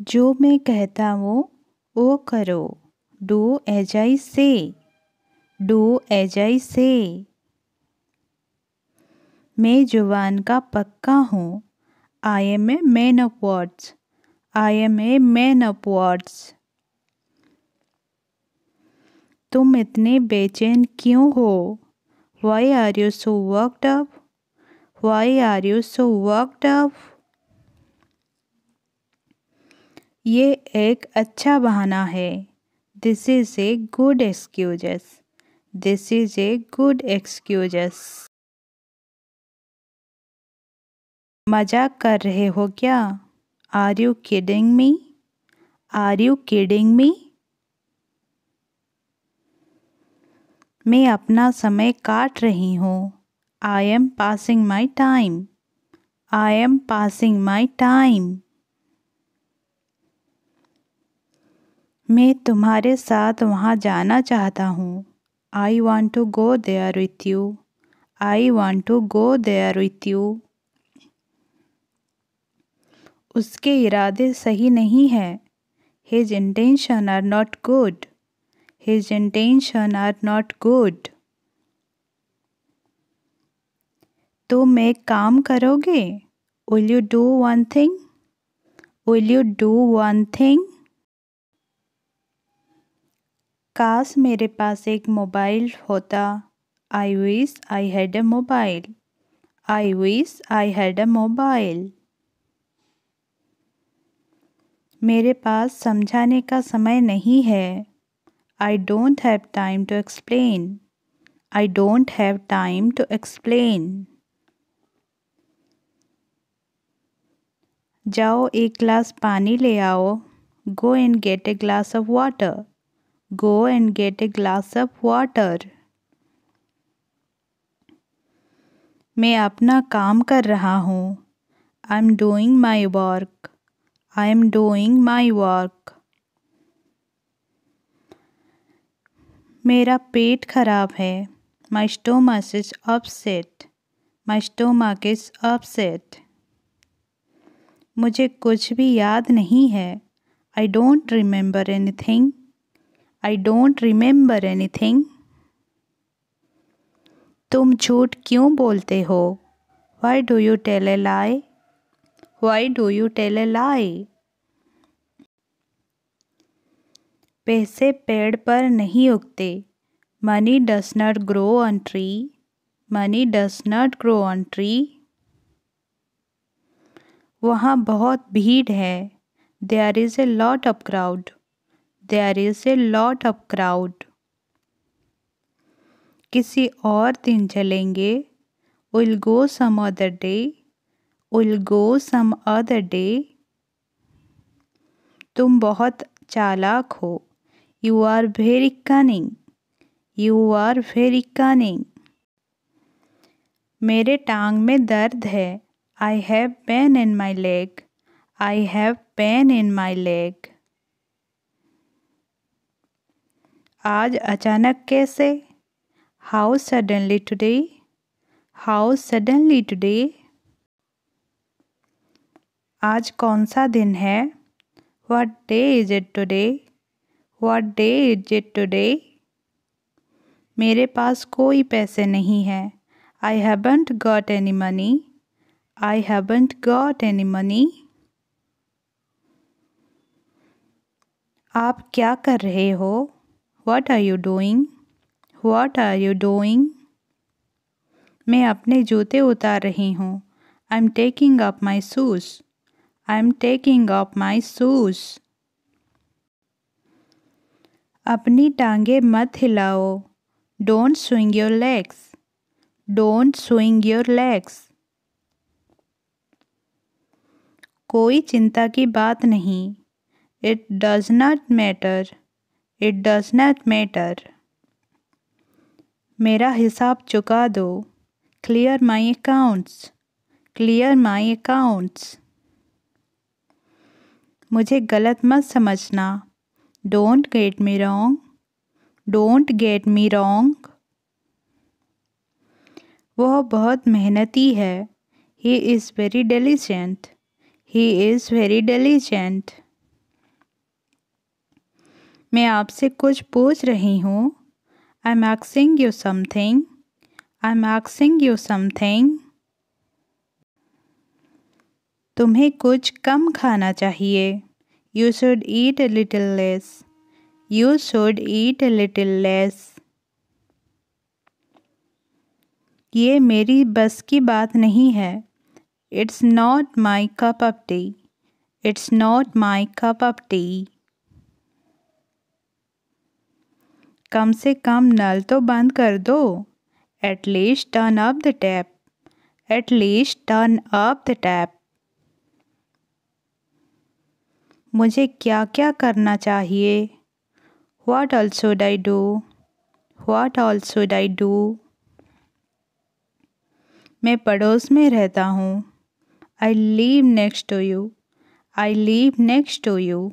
जो मैं कहता हूँ वो करो डू एज आई से डू एज आई से मैं जुबान का पक्का हूँ I am a man of words I am a man of words तुम इतने बेचैन क्यों हो why are you so worked up why are you so worked up ये एक अच्छा बहाना है this is a good excuses this is a good excuses मजाक कर रहे हो क्या are you kidding me are you kidding me मैं अपना समय काट रही हूँ I am passing my time I am passing my time मैं तुम्हारे साथ वहाँ जाना चाहता हूँ I want to go there with you I want to go there with you उसके इरादे सही नहीं है his intention are not good his intention are not good तुम एक काम करोगे will you do one thing will you do one thing काश मेरे पास एक मोबाइल होता I wish I had a mobile I wish I had a mobile मेरे पास समझाने का समय नहीं है I don't have time to explain I don't have time to explain जाओ एक ग्लास पानी ले आओ go and get a glass of water Go and get a glass of water. मैं अपना काम कर रहा हूँ I am doing my work I am doing my work मेरा पेट खराब है my stomach is upset my stomach is upset मुझे कुछ भी याद नहीं है I don't remember anything I don't remember anything तुम झूठ क्यों बोलते हो why do you tell a lie why do you tell a lie पैसे पेड़ पर नहीं उगते money does not grow on tree money does not grow on tree वहाँ बहुत भीड़ है there is a lot of crowd there is a lot of crowd किसी और दिन चलेंगे will go some other day will go some other day तुम बहुत चालाक हो you are very cunning you are very cunning मेरे टांग में दर्द है I have pain in my leg I have pain in my leg आज अचानक कैसे how suddenly today how suddenly today आज कौन सा दिन है what day is it today what day is it today मेरे पास कोई पैसे नहीं है I haven't got any money I haven't got any money आप क्या कर रहे हो what are you doing what are you doing मैं अपने जूते उतार रही हूँ I am taking up my shoes I am taking up my shoes अपनी टांगे मत हिलाओ don't swing your legs don't swing your legs कोई चिंता की बात नहीं it does not matter it does not matter मेरा हिसाब चुका दो clear my accounts clear my accounts मुझे गलत मत समझना don't get me wrong don't get me wrong वह बहुत मेहनती है he is very diligent he is very diligent मैं आपसे कुछ पूछ रही हूँ I am asking you something I am asking you something तुम्हें कुछ कम खाना चाहिए you should eat a little less you should eat a little less ये मेरी बस की बात नहीं है it's not my cup of tea it's not my cup of tea कम से कम नल तो बंद कर दो at least turn up the tap at least turn up the tap मुझे क्या क्या करना चाहिए what all should I do what all should I do मैं पड़ोस में रहता हूँ I live next to you I live next to you